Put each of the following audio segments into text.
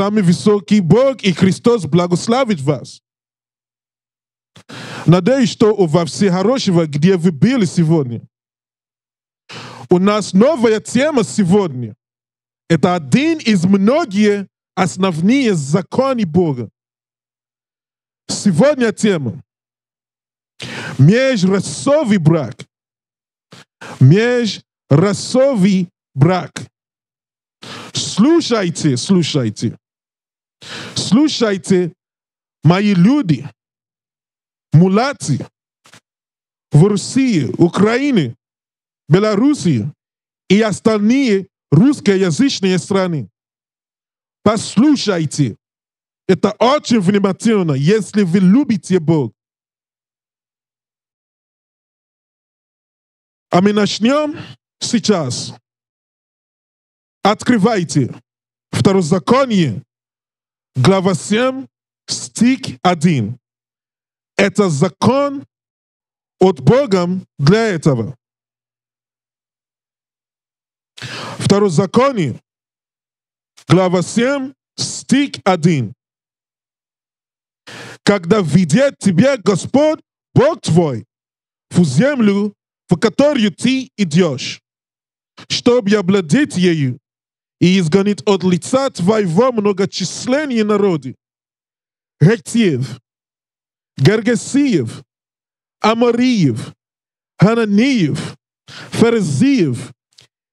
самый высокий Бог, и Христос благословит вас. Надеюсь, что у вас все хорошего, где вы были сегодня. У нас новая тема сегодня. Это один из многих основных законов Бога. Сегодня тема межрасовый брак. Межрасовый брак. Слушайте, слушайте. Слушайте, мои люди, мулаты в России, Украине, Белоруссии и остальные русскоязычные страны. Послушайте, это очень внимательно, если вы любите Бога. А мы начнем сейчас. Открывайте Второзаконие, глава 7, стих 1. Это закон от Бога для этого. Второй закон. глава 7, стих 1. Когда видит тебя Господь, Бог твой, в землю, в которую ты идешь, чтобы обладать ею, и изгонит от лица твоего многочисленные народы. Ректиев, Гергесиев, Амариев, Хананиев, Ферезиев,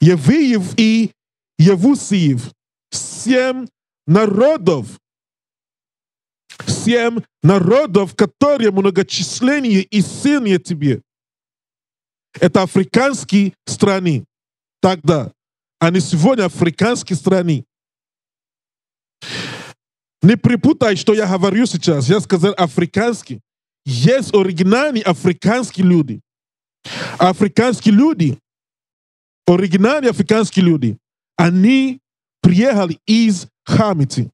Евиев и Евусиев, семь народов, семь народов, которые многочисленнее и сильнее тебе. Это африканские страны. Тогда они сегодня африканские страны. Не припутай, что я говорю сейчас. Я сказал африканский. Есть оригинальные африканские люди. Африканские люди, оригинальные африканские люди, они приехали из Хамити.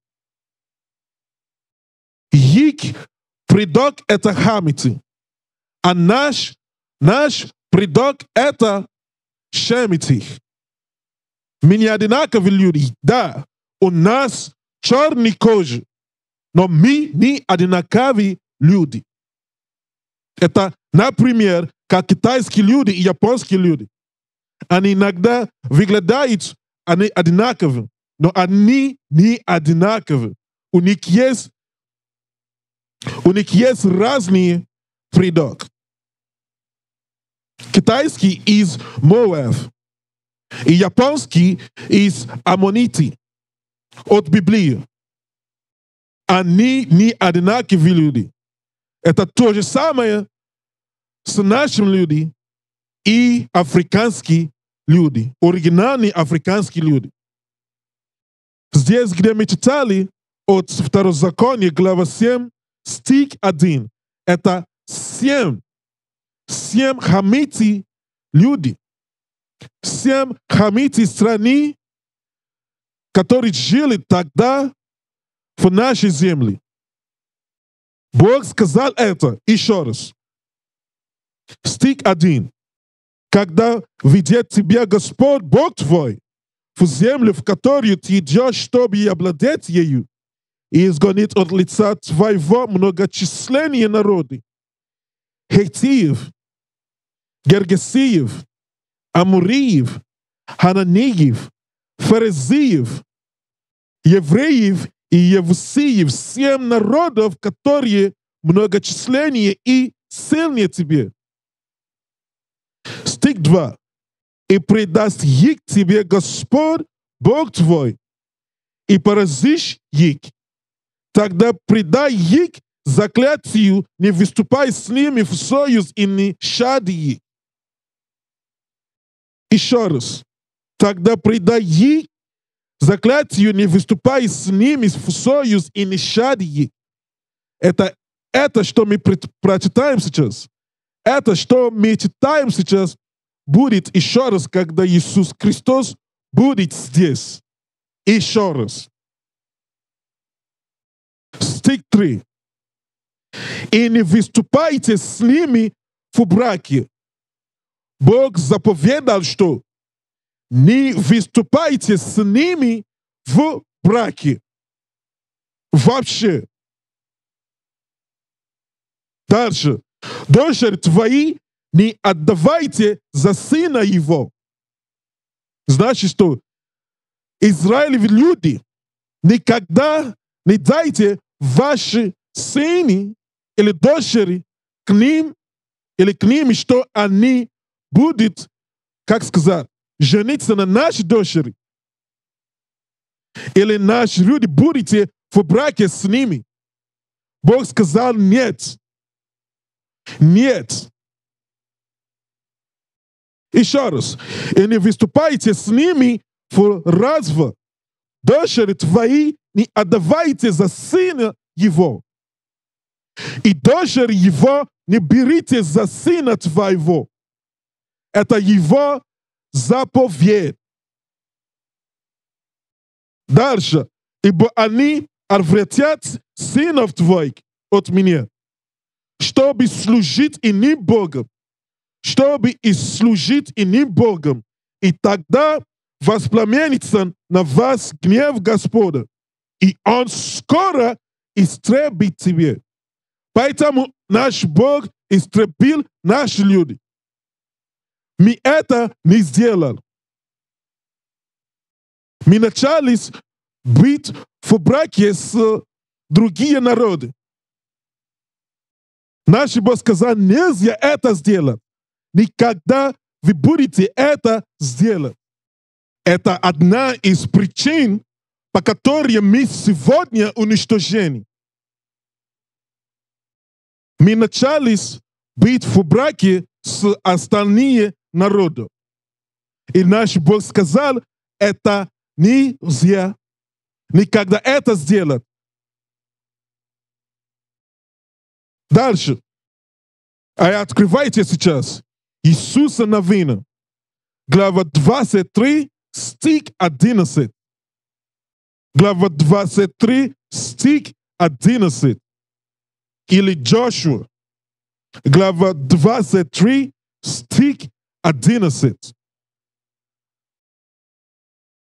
Их предок — это Хамити. А наш, наш предок — это Шемити меня одинаковые люди, да, у нас черные кожи, но мы не одинаковые люди. Это, например, как китайские люди и японские люди. Они иногда выглядят они одинаковы, но они не одинаковы. У них есть, у них есть разные придог. Китайский из Моэв. И японский из аммонити от Библии. Они не одинаковые люди. Это то же самое с нашими людьми и африканские люди, оригинальные африканские люди. Здесь, где мы читали от Второзакония, глава 7, стих 1, это 7, 7 хамити люди всем хамити страны, которые жили тогда в нашей земле. Бог сказал это еще раз. Стих один. Когда ведет тебя Господь, Бог твой, в землю, в которую ты идешь, чтобы обладать ею, и изгонит от лица твоего многочисленные народы. Хетиев, Гергесиев, Амуриев, Хананеев, Фарезиев, Евреев и Евсиев, семь народов, которые многочисленнее и сильнее тебе. Стих 2. И предаст их тебе Господь, Бог твой, и поразишь их. Тогда предай их заклятию, не выступай с ними в союз и не шади их. Еще раз. Тогда предай заклятию, не выступай с ними в союз и не шади. Это, это, что мы прочитаем сейчас, это, что мы читаем сейчас, будет еще раз, когда Иисус Христос будет здесь. Еще раз. Стих 3. И не выступайте с ними в браке, Бог заповедал, что не выступайте с ними в браке. Вообще. Дальше. дочери твои не отдавайте за сына его. Значит, что Израилев люди, никогда не дайте ваши сыны или дочери к ним или к ним, что они будет, как сказать, жениться на нашей дочери. Или наши люди будете в браке с ними. Бог сказал нет. Нет. Еще раз. И не выступайте с ними в развод. Дочери твои не отдавайте за сына его. И дочери его не берите за сына твоего. Это его заповедь. Дальше. Ибо они отвратят сынов твоих от меня, чтобы служить и иным Богом, чтобы и служить и иным Богом. И тогда воспламенится на вас гнев Господа, и он скоро истребит тебе. Поэтому наш Бог истребил наши люди мы это не сделали. Мы начали быть в браке с другими народами. Наш Бог сказал, нельзя это сделать. Никогда вы будете это сделать. Это одна из причин, по которой мы сегодня уничтожены. Мы начали быть в браке с остальными народу. И наш Бог сказал, это нельзя. Никогда это сделать. Дальше. А я открывайте сейчас. Иисуса Навина. Глава 23, стих 11. Глава 23, стих 11. Или Джошуа. Глава 23, стих 11.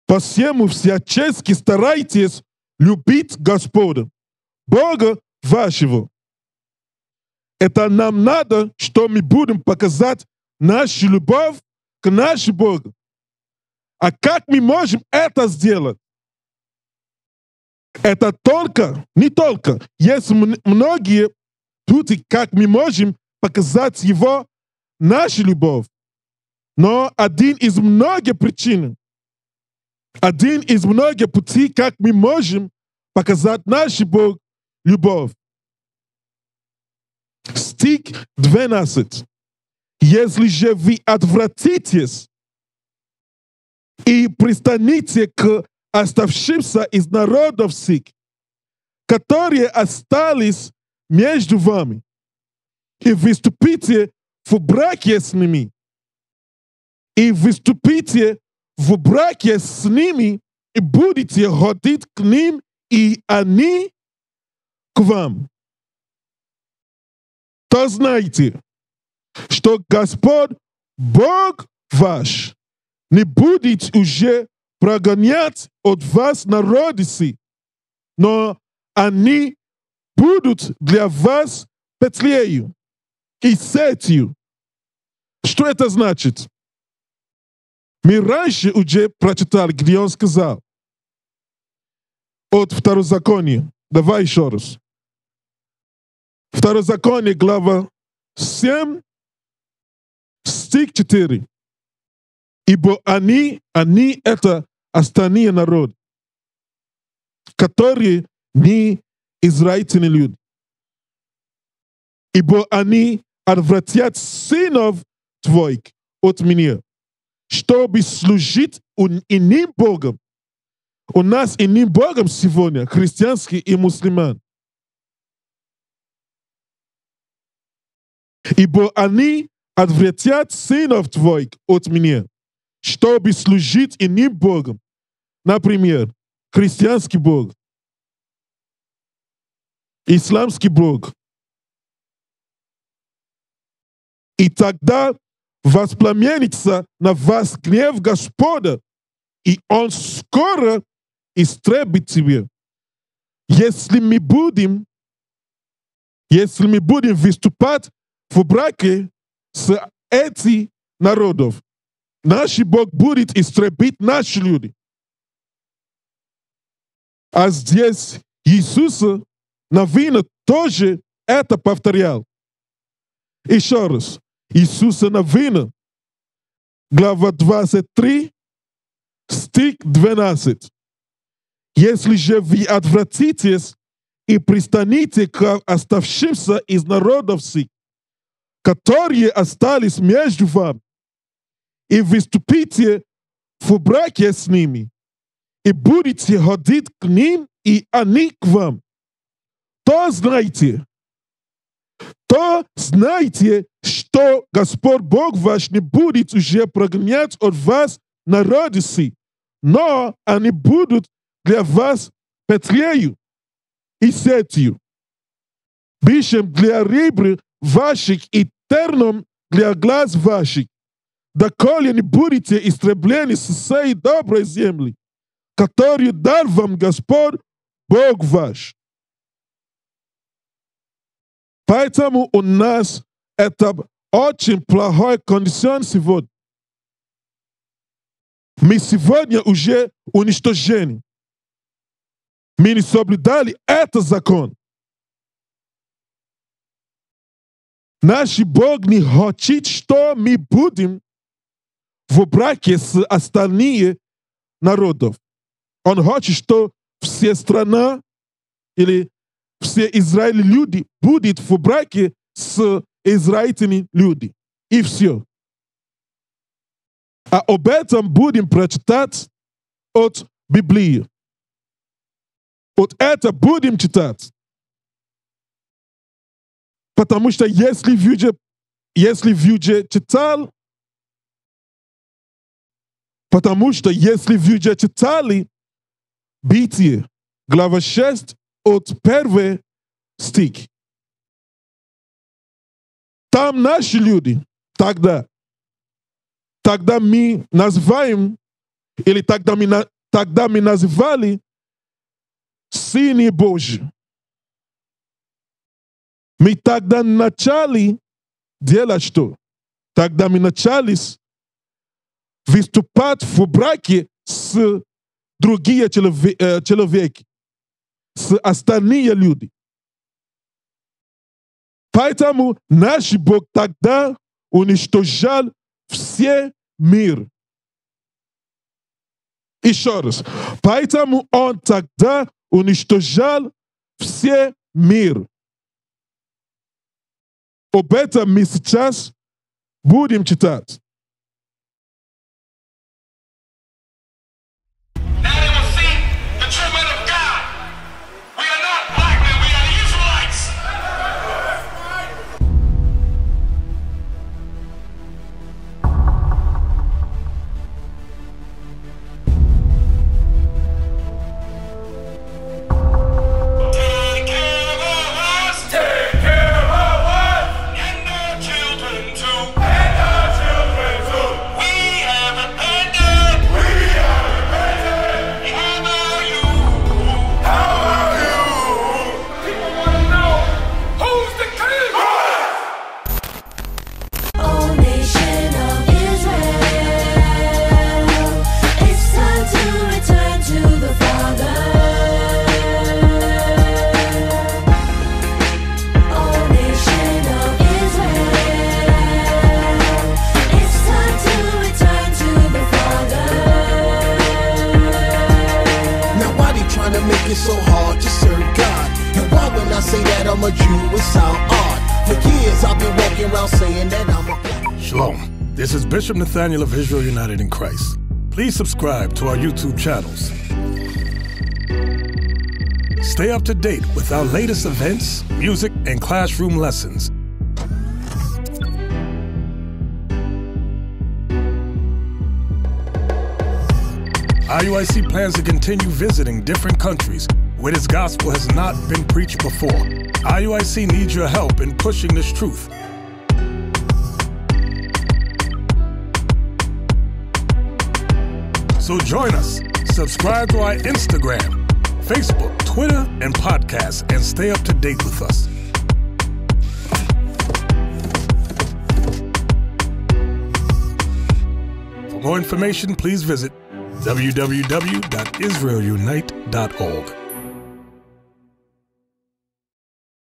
Посему всячески старайтесь любить Господа, Бога вашего. Это нам надо, что мы будем показать нашу любовь к нашему Богу. А как мы можем это сделать? Это только, не только. Есть многие пути, как мы можем показать его нашу любовь. Но один из многих причин, один из многих путей, как мы можем показать наш Бог любовь. Стих 12. Если же вы отвратитесь и пристанете к оставшимся из народов сих, которые остались между вами, и выступите в браке с ними, и выступите в браке с ними, и будете ходить к ним, и они к вам. То знайте, что Господь Бог ваш не будет уже прогонять от вас народицы, но они будут для вас петлею и сетью. Что это значит? Мы раньше уже прочитали, где он сказал. От Второзакония. Давай еще раз. Второзаконие, глава 7, стих 4. Ибо они, они это остальные народы, которые не израильтяне люди. Ибо они отвратят сынов твоих от меня чтобы служить иным Богом. У нас иным Богом сегодня христианский и мусульман. Ибо они отвратят сынов твоих от меня, чтобы служить иным Богом. Например, христианский Бог, исламский Бог. И тогда воспламенится на вас гнев Господа, и Он скоро истребит тебя. Если мы будем, если мы будем выступать в браке с этих народов, наш Бог будет истребить наши люди. А здесь Иисуса, вина тоже это повторял. Еще раз. Исуса на навина, глава 23, стих 12. Если же вы отвратитесь и пристанете к оставшимся из народов сих, которые остались между вами, и выступите в браке с ними, и будете ходить к ним, и они к вам, то знайте, то знайте, что Господь Бог ваш не будет уже прогонять от вас народы си, но они будут для вас петрею и сетью, бишем для ребр ваших и терном для глаз ваших, доколе не будете истреблены с всей доброй земли, которую дал вам Господь Бог ваш. Поэтому у нас это очень плохой кондицион сегодня. Мы сегодня уже уничтожены. Мы не соблюдали этот закон. Наш Бог не хочет, что мы будем в браке с остальными народов. Он хочет, что все страны или все Израиль люди будут в браке с израильтями люди. И все. А об этом будем прочитать от Библии. Вот это будем читать. Потому что если Вюджи, если Вюджи читал, потому что если Вюджи читали, Битие, глава 6, от первый стих. Там наши люди тогда, тогда мы называем, или тогда мы, тогда мы называли Сыны Божьи. Мы тогда начали делать что? Тогда мы начали выступать в браке с другие э, человеки. С остальные люди. Поэтому наш Бог тогда уничтожал все мир. Еще раз. Поэтому он тогда уничтожал все мир. Об этом мы сейчас будем читать. so hard to serve God. And why I say that I'm a Jew, For years I've been walking around saying that I'm a Shalom. This is Bishop Nathaniel of Israel United in Christ. Please subscribe to our YouTube channels. Stay up to date with our latest events, music, and classroom lessons IUIC plans to continue visiting different countries where this gospel has not been preached before. IUIC needs your help in pushing this truth. So join us. Subscribe to our Instagram, Facebook, Twitter, and podcast, and stay up to date with us. For more information, please visit www.israelunite.org.